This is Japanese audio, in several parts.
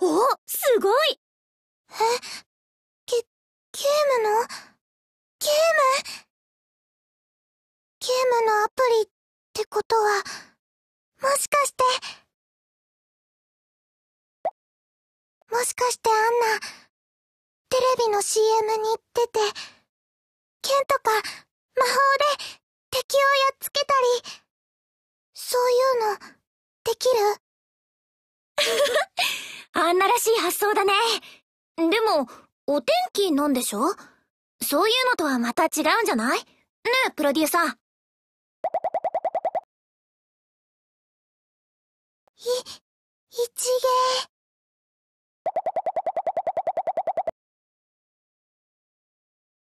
おすごいえ、ゲ、ゲームのゲームゲームのアプリってことは、もしかして、もしかしてアンナ、テレビの CM に出て、剣とか魔法で敵をやっつけたり、そういうの、できる あんならしい発想だね。でも、お天気なんでしょそういうのとはまた違うんじゃないねえ、プロデューサー。い、一芸。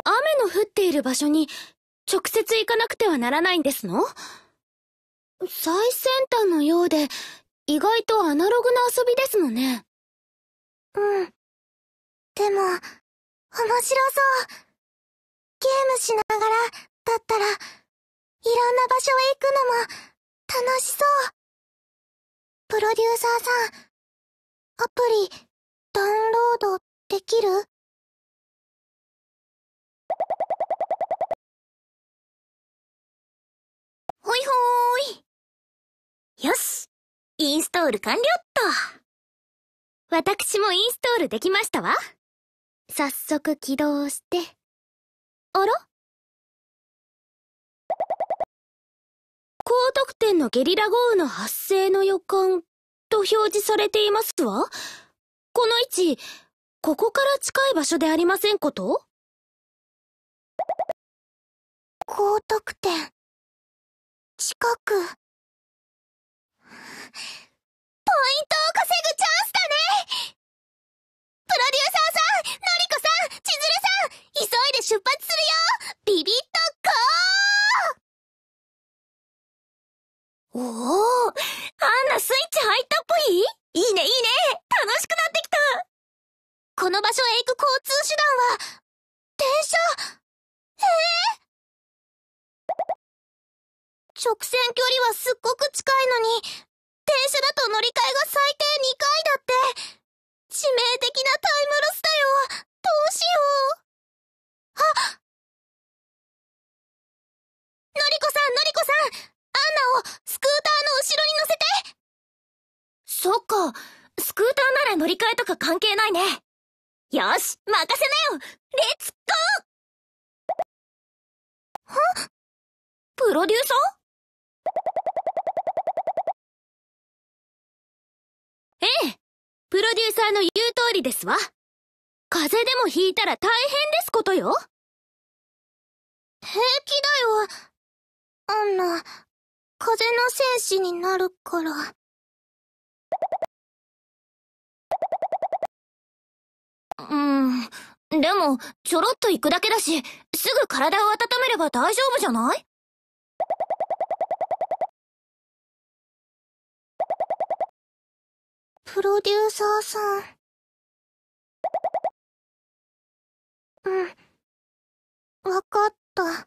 雨の降っている場所に直接行かなくてはならないんですの最先端のようで意外とアナログな遊びですもんね。うん。でも、面白そう。ゲームしながらだったら、いろんな場所へ行くのも楽しそう。プロデューサーさん、アプリダウンロードできるほいほーい。よしインストール完了っと。私もインストールできましたわ。早速起動して。あら高得点のゲリラ豪雨の発生の予感と表示されていますわ。この位置、ここから近い場所でありませんこと高得点。近く。ポイントを稼ぐチャンスだねプロデューサーさん、のりこさん、千鶴さん、急いで出発するよビビッとゴーおお、あんなスイッチ入ったっぽいいいねいいね楽しくなってきたこの場所へ行く交通手段は、電車、ええー直線距離はすっごく近いのに、電車だと乗り換えが最低2回だって致命的なタイムロスだよどうしようあのりこさんのりこさんアンナをスクーターの後ろに乗せてそっかスクーターなら乗り換えとか関係ないねよし任せなよレッツゴーはプロデューサーええ、プロデューサーの言う通りですわ。風邪でも引いたら大変ですことよ。平気だよ。あんな、風の戦士になるから。うん、でも、ちょろっと行くだけだし、すぐ体を温めれば大丈夫じゃないプロデューサーさん。うん。わかった。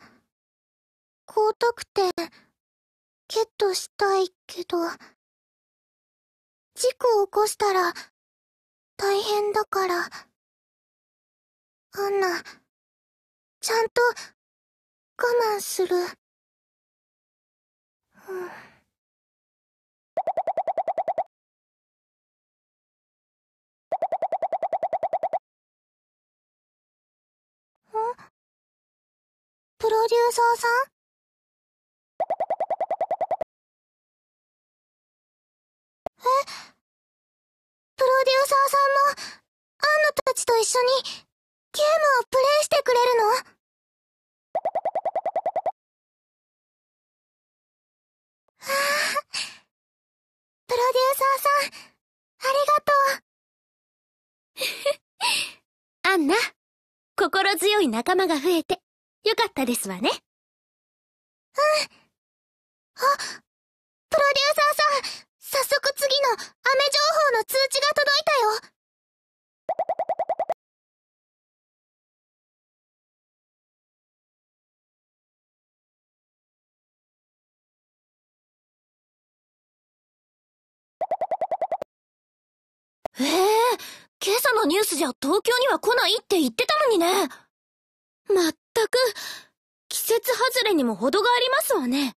高得点、ゲットしたいけど、事故起こしたら、大変だから。アンナ、ちゃんと、我慢する。うん竜荘さんえプロデューサーさんも、アンナたちと一緒に、ゲームをプレイしてくれるのあ、プロデューサーさん、ありがとう。アンナ、心強い仲間が増えて、よかったですわね。うん。あ、プロデューサーさん、早速次の雨情報の通知が届いたよ。ええ今朝のニュースじゃ東京には来ないって言ってたのにね。まったく季節外れにも程がありますわね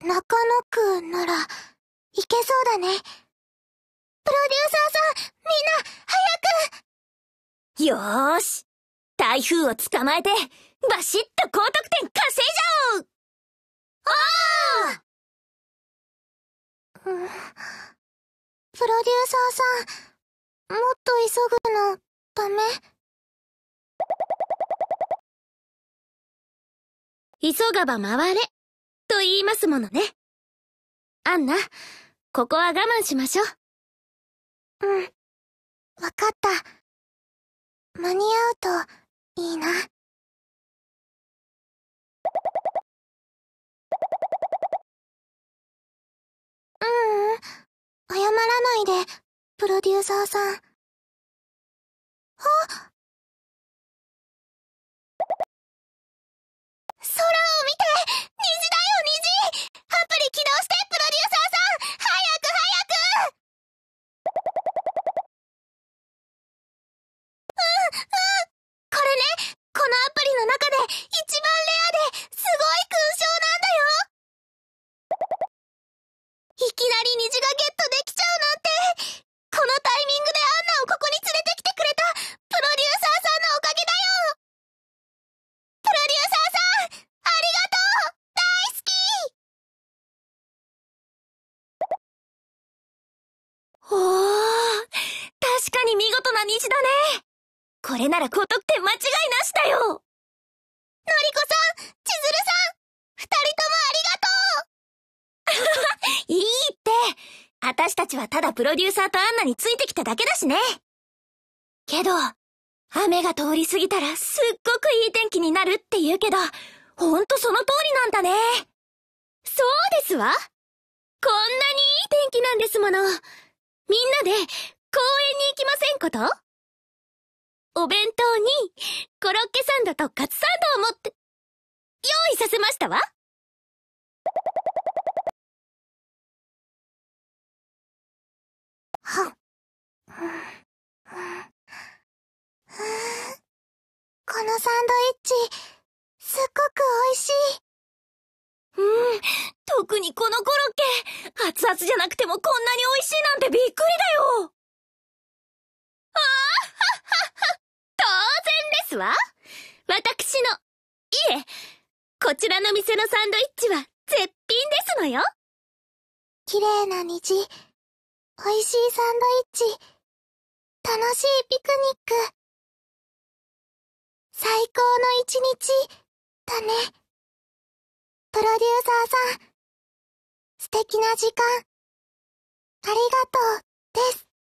中野区ならいけそうだねプロデューサーさんみんな早くよーし台風を捕まえてバシッと高得点稼いじゃおうおー、うん、プロデューサーさんもっと急ぐのダメ急がば回れ、と言いますものね。アンナ、ここは我慢しましょう。うん。わかった。間に合うと、いいな。ううん、謝らないで、プロデューサーさん。あ虹だね。これなら高得点間違いなしだよのりこさん千鶴さん二人ともありがとう いいって。私たちはただプロデューサーとアンナについてきただけだしね。けど、雨が通り過ぎたらすっごくいい天気になるって言うけど、ほんとその通りなんだね。そうですわ。こんなにいい天気なんですもの。みんなで公園に行きませんことお弁当に、コロッケサンドとカツサンドを持って、用意させましたわは、このサンドイッチ、すっごく美味しい。うん。特にこのコロッケ、熱々じゃなくてもこんなに美味しいなんてびっくりだよ当然ですわ。私の、いえ、こちらの店のサンドイッチは絶品ですのよ。綺麗な虹、美味しいサンドイッチ、楽しいピクニック。最高の一日、だね。プロデューサーさん、素敵な時間、ありがとう、です。